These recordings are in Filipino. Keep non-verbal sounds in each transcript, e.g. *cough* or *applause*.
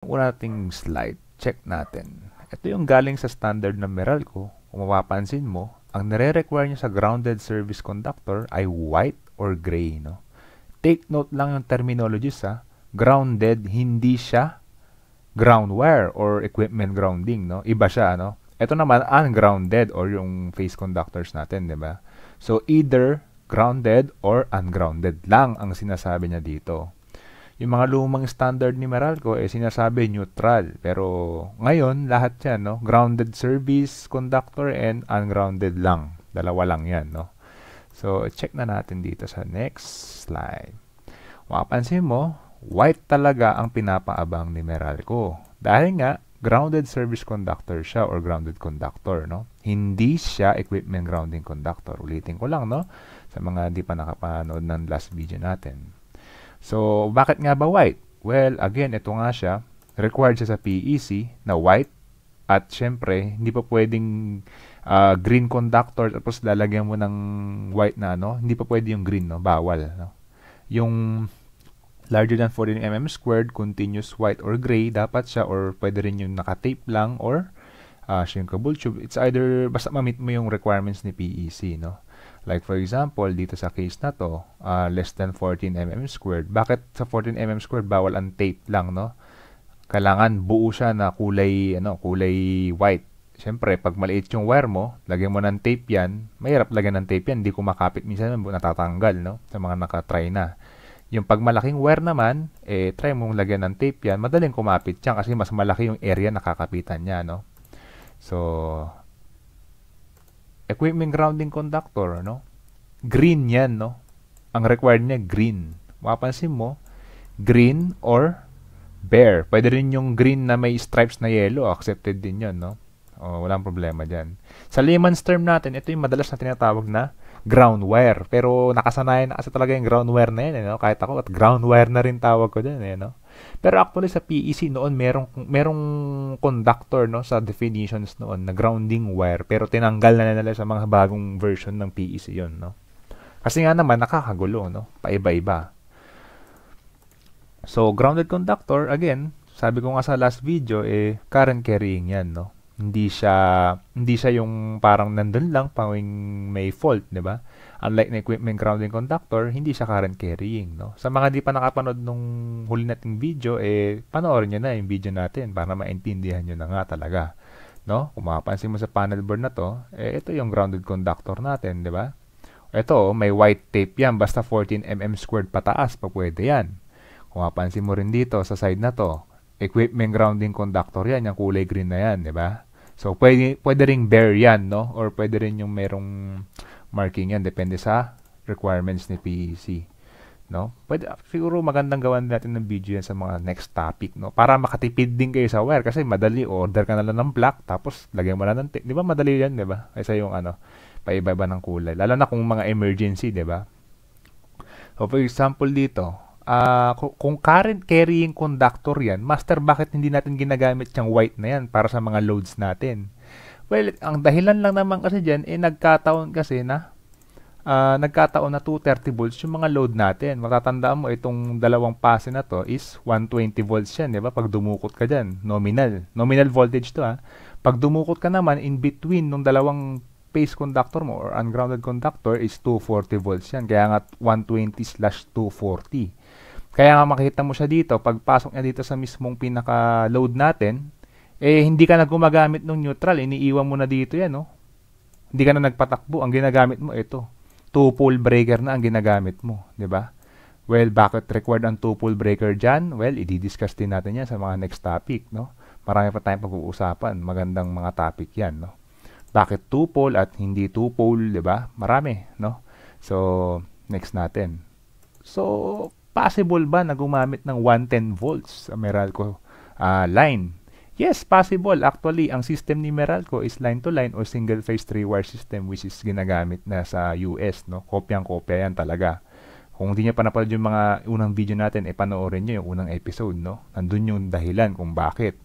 Una nating slide, check natin. Ito yung galing sa standard ng Meralco. Kung mapapansin mo, ang nire-require niya sa grounded service conductor ay white or gray. No? Take note lang yung terminology sa grounded, hindi siya ground wire or equipment grounding. No? Iba siya. Ano? Ito naman, ungrounded or yung phase conductors natin. ba? Diba? So, either grounded or ungrounded lang ang sinasabi niya dito. Yung mga lumang standard ni Meralco, eh, sinasabi neutral. Pero ngayon, lahat yan, no? Grounded service conductor and ungrounded lang. Dalawa lang yan, no? So, check na natin dito sa next slide. Mapansin mo, white talaga ang pinapaabang ni Meralco. Dahil nga, grounded service conductor siya or grounded conductor, no? Hindi siya equipment grounding conductor. Ulitin ko lang, no? Sa mga di pa nakapanood ng last video natin. So, bakit nga ba white? Well, again, ito nga siya. Required siya sa PEC na white. At syempre, hindi pa pwedeng uh, green conductor tapos lalagyan mo ng white na ano. Hindi pa pwede yung green, no? Bawal, no? Yung larger than 14 mm squared, continuous white or gray, dapat siya or pwede rin yung nakatape lang or uh, ah, siya yung kabul tube. It's either, basta mamit mo yung requirements ni PEC, no? Like for example, dito sa case na to, uh, less than 14 mm squared. Bakit sa 14 mm squared bawal ang tape lang, no? Kailangan buo siya na kulay ano, kulay white. Siyempre, pag maliit yung wire mo, lagyan mo ng tape yan. Mahirap lagyan ng tape yan. Hindi kumakapit. Minsan natatanggal, no? Sa mga naka-try na. Yung pag malaking wire naman, eh, try mong lagyan ng tape yan. Madaling kumapit yan kasi mas malaki yung area nakakapitan niya, no? So, equipment grounding conductor, no? Green yan, no? Ang required niya, green. Mapapansin mo, green or bare. Pwede rin yung green na may stripes na yellow. Accepted din 'yon, no? O, walang problema diyan. Sa layman's term natin, ito yung madalas na tinatawag na ground wire. Pero nakasanayan na kasi talaga yung ground wire na yan, eh, no? Kahit ako, at ground wire na rin tawag ko diyan, eh, no? Pero actually sa PEC noon merong merong conductor no sa definitions noon na grounding wire pero tinanggal na nila sa mga bagong version ng PEC 'yon no. Kasi nga naman nakakagulo no, paiba-iba. So grounded conductor again, sabi ko nga sa last video eh current carrying 'yan no. Hindi siya hindi siya yung parang nandun lang pang may fault, 'di ba? Unlike na equipment grounding conductor, hindi siya current carrying, no? Sa mga hindi pa nakapanood nung huli nating video, eh panoorin niyo na yung video natin para maintindihan niyo na nga talaga, no? Kung mapapansin mo sa panel board na to, eh ito yung grounded conductor natin, 'di ba? Ito, oh, may white tape yan. Basta 14mm squared pataas pa pwede yan. Kung mapansin mo rin dito sa side na to, equipment grounding conductor yan, yung kulay green na yan, di ba? So, pwede, pwede rin bare yan, no? Or pwede rin yung merong marking yan. Depende sa requirements ni PEC. No? Pwede, siguro magandang gawan natin ng video yan sa mga next topic, no? Para makatipid din kayo sa wire. Kasi madali, order ka na lang ng black, tapos lagyan mo na ng tape. Di ba madali yan, di ba? Kaysa yung ano, paiba-iba ng kulay. Lalo na kung mga emergency, di ba? So, for example dito, uh, kung current carrying conductor yan, master, bakit hindi natin ginagamit yung white na yan para sa mga loads natin? Well, ang dahilan lang naman kasi dyan, eh nagkataon kasi na uh, nagkataon na 230 volts yung mga load natin. Matatandaan mo itong dalawang pase na to is 120 volts yan, di ba? Pag dumukot ka dyan, nominal. Nominal voltage to ha. Ah. Pag dumukot ka naman, in between nung dalawang phase conductor mo or ungrounded conductor is 240 volts yan. Kaya nga 120 slash 240. Kaya nga makikita mo siya dito, pagpasok niya dito sa mismong pinaka-load natin, eh hindi ka na ng neutral, iniiwan mo na dito yan, no? Oh. Hindi ka na nagpatakbo, ang ginagamit mo ito. Two-pole breaker na ang ginagamit mo, 'di ba? Well, bakit required ang two-pole breaker diyan? Well, i-discuss din natin 'yan sa mga next topic, no? Marami pa tayong pag-uusapan, magandang mga topic 'yan, no? Bakit two-pole at hindi two-pole, 'di ba? Marami, no? So, next natin. So, Possible ba na gumamit ng 110 volts sa Meralco uh, line? Yes, possible. Actually, ang system ni Meralco is line-to-line -line or single-phase three-wire system which is ginagamit na sa US. No? Kopyang-kopya yan talaga. Kung hindi niya pa napanood yung mga unang video natin, eh, panoorin niyo yung unang episode. No? Nandun yung dahilan kung bakit.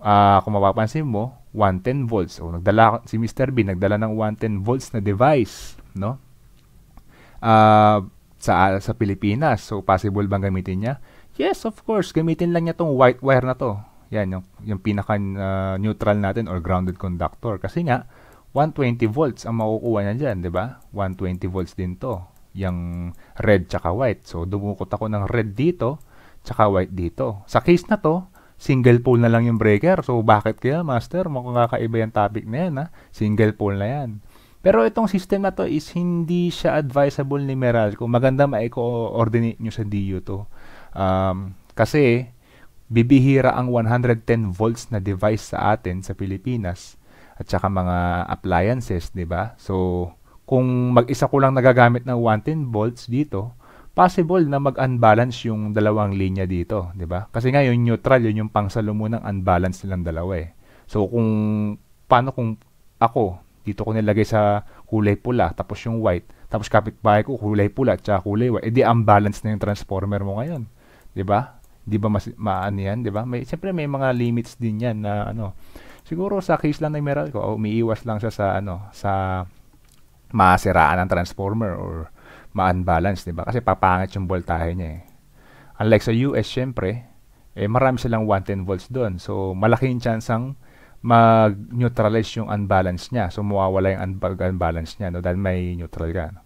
Uh, kung mapapansin mo, 110 volts. So, nagdala, si Mr. B nagdala ng 110 volts na device. No? Uh, sa, sa Pilipinas. So, possible bang gamitin niya? Yes, of course. Gamitin lang niya tong white wire na to. Yan, yung, yung pinaka-neutral ah, natin or grounded conductor. Kasi nga, 120 volts ang makukuha niya diyan, di ba? 120 volts din to. Yung red tsaka white. So, dumukot ako ng red dito tsaka white dito. Sa case na to, single pole na lang yung breaker. So, bakit kaya, master? Mukhang kakaiba yung topic na yan, ha? Single pole na yan. Pero itong system na to is hindi siya advisable ni Meral. Kung maganda ma-coordinate nyo sa DU to. Um, kasi bibihira ang 110 volts na device sa atin sa Pilipinas at saka mga appliances, 'di ba? So, kung mag-isa ko lang nagagamit ng 110 volts dito, possible na mag-unbalance yung dalawang linya dito, 'di ba? Kasi nga yung neutral, yun yung pangsalumunan ng unbalance nilang dalawa eh. So, kung paano kung ako dito ko nilagay sa kulay pula, tapos yung white, tapos kapitbahay ko kulay pula at saka kulay white, edi eh, unbalanced na yung transformer mo ngayon. 'Di ba? 'Di ba mas maano yan, 'di ba? May syempre may mga limits din 'yan na ano. Siguro sa case lang ng Miracle, oh, umiiwas lang siya sa ano, sa masiraan ng transformer or ma-unbalance, 'di ba? Kasi papangit yung boltahe niya eh. Unlike sa US, syempre, eh marami silang 110 volts doon. So, malaking chance ang mag-neutralize yung unbalance niya. So, mawawala yung unbalance niya no? dahil may neutral ka. No?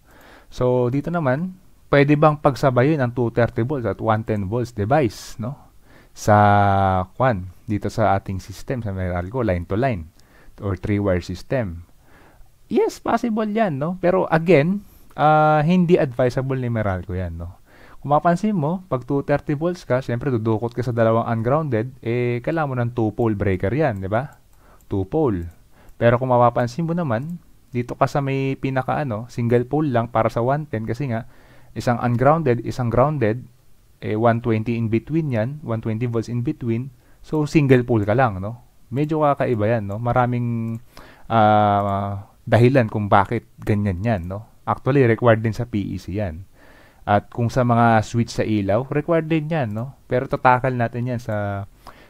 So, dito naman, pwede bang pagsabayin ang 230 volts at 110 volts device no? sa kwan dito sa ating system sa meral ko line to line or three wire system yes possible yan no pero again uh, hindi advisable ni Meralco yan no kung mapansin mo, pag 230 volts ka, syempre dudukot ka sa dalawang ungrounded, eh, kailangan mo ng 2 pole breaker yan, di ba? two-pole. Pero kung mapapansin mo naman, dito ka sa may pinaka ano, single pole lang para sa 110 kasi nga isang ungrounded, isang grounded, eh 120 in between 'yan, 120 volts in between. So single pole ka lang, no? Medyo kakaiba 'yan, no? Maraming uh, dahilan kung bakit ganyan 'yan, no? Actually required din sa PEC 'yan. At kung sa mga switch sa ilaw, required din 'yan, no? Pero tatakal natin 'yan sa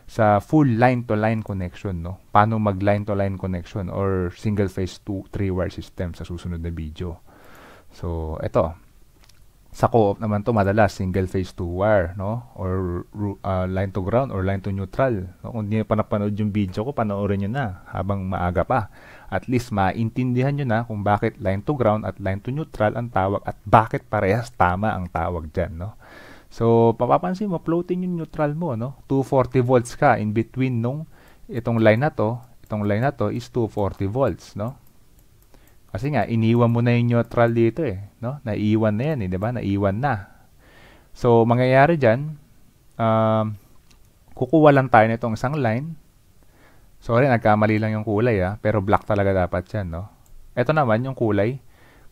sa full line-to-line -line connection, no? Paano mag line-to-line -line connection or single phase 2 three-wire system sa susunod na video. So, ito. Sa co-op naman to madalas single phase 2 wire, no? Or uh, line to ground or line to neutral. No? Kung hindi pa napanood yung video ko, panoorin niyo na habang maaga pa. At least maintindihan niyo na kung bakit line to ground at line to neutral ang tawag at bakit parehas tama ang tawag diyan, no? So, papapansin mo, floating yung neutral mo, no? 240 volts ka in between nung itong line na to, itong line na to is 240 volts, no? Kasi nga, iniwan mo na yung neutral dito eh, no? Naiiwan na yan eh, di ba? Naiiwan na. So, mangyayari dyan, um, kukuha lang tayo nitong isang line. Sorry, nagkamali lang yung kulay ah, pero black talaga dapat yan, no? Ito naman yung kulay,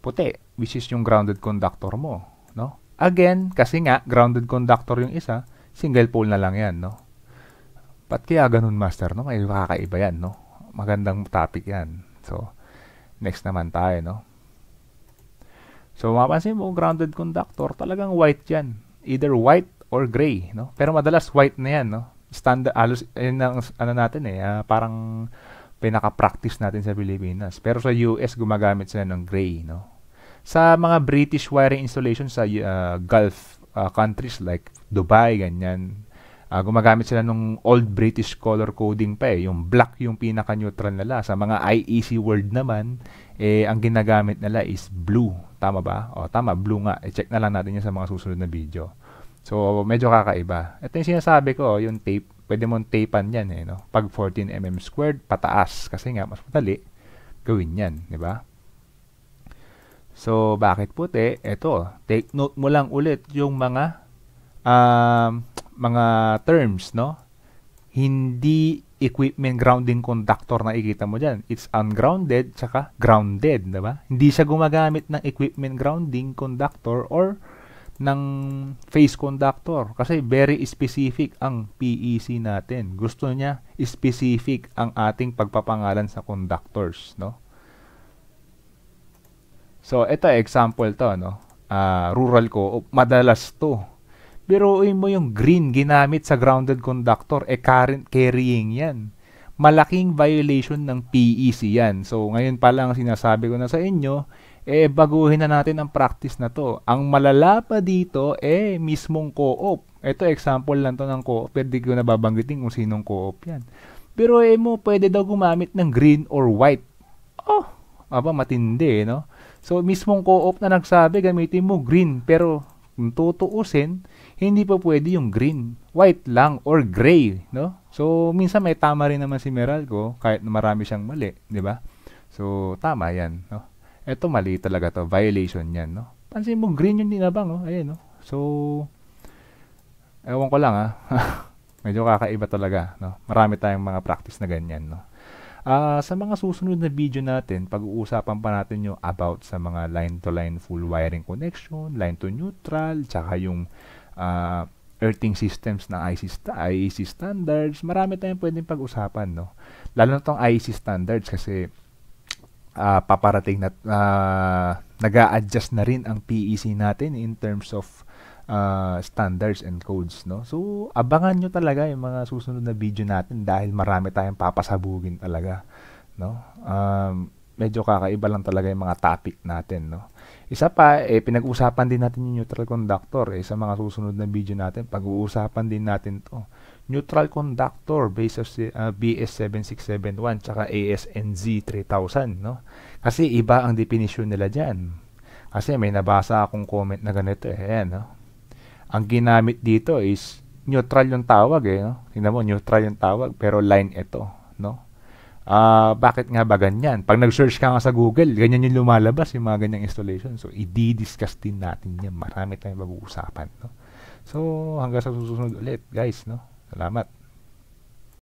puti, which is yung grounded conductor mo, no? Again, kasi nga, grounded conductor yung isa, single pole na lang yan, no? Ba't kaya ganun, master, no? May kakaiba yan, no? Magandang topic yan. So, next naman tayo, no? So, mapansin mo, grounded conductor, talagang white yan. Either white or gray, no? Pero madalas white na yan, no? Standard, alos, yun ang, ano natin, eh, uh, parang pinaka-practice natin sa Pilipinas. Pero sa US, gumagamit sila ng gray, no? sa mga British wiring installation sa uh, Gulf uh, countries like Dubai, ganyan. Uh, gumagamit sila ng old British color coding pa eh. Yung black yung pinaka-neutral nila. Sa mga IEC world naman, eh, ang ginagamit nila is blue. Tama ba? O, tama, blue nga. I-check eh, na lang natin yan sa mga susunod na video. So, medyo kakaiba. Ito yung sinasabi ko, yung tape. Pwede mong tapean yan eh. No? Pag 14mm squared, pataas. Kasi nga, mas madali gawin yan. ba? Diba? So, bakit puti? Ito, take note mo lang ulit yung mga um, mga terms, no? Hindi equipment grounding conductor na ikita mo dyan. It's ungrounded, tsaka grounded, diba? Hindi siya gumagamit ng equipment grounding conductor or ng phase conductor. Kasi very specific ang PEC natin. Gusto niya specific ang ating pagpapangalan sa conductors, no? So, ito example to, no? Uh, rural ko, madalas to. Pero mo yung green ginamit sa grounded conductor, eh current carrying yan. Malaking violation ng PEC yan. So, ngayon pa lang sinasabi ko na sa inyo, eh baguhin na natin ang practice na to. Ang malala pa dito, eh mismong co-op. Ito example lang to ng co-op. Pwede ko na kung sinong co-op yan. Pero eh mo, pwede daw gumamit ng green or white. Oh, aba matindi, eh, no? So, mismong co-op na nagsabi, gamitin mo green. Pero, kung tutuusin, hindi pa pwede yung green. White lang or gray, no? So, minsan may tama rin naman si Meralco kahit na marami siyang mali, di ba? So, tama yan, no? Ito mali talaga to, violation yan, no? Pansin mo, green yung dinabang, Oh. Ayan, no? So, ewan ko lang, ah. *laughs* Medyo kakaiba talaga, no? Marami tayong mga practice na ganyan, no? Uh, sa mga susunod na video natin, pag-uusapan pa natin yung about sa mga line-to-line full wiring connection, line-to-neutral, tsaka yung uh, earthing systems ng IC, st IEC standards. Marami tayong pwedeng pag-usapan, no? Lalo na tong IC standards kasi uh, paparating na uh, nag adjust na rin ang PEC natin in terms of uh, standards and codes, no? So, abangan nyo talaga yung mga susunod na video natin dahil marami tayong papasabugin talaga, no? Um, medyo kakaiba lang talaga yung mga topic natin, no? Isa pa, eh, pinag uusapan din natin yung neutral conductor. Eh, sa mga susunod na video natin, pag-uusapan din natin to. Neutral conductor based of uh, BS7671 tsaka ASNZ 3000, no? Kasi iba ang definition nila diyan. Kasi may nabasa akong comment na ganito eh. Ayan, no? Ang ginamit dito is neutral yung tawag eh. No? Tingnan mo, neutral yung tawag pero line ito. No? Uh, bakit nga ba ganyan? Pag nag-search ka nga sa Google, ganyan yung lumalabas yung mga ganyang installation. So, i-discuss din natin yan. Marami tayong mag-uusapan. No? So, hanggang sa susunod ulit, guys. No? Salamat.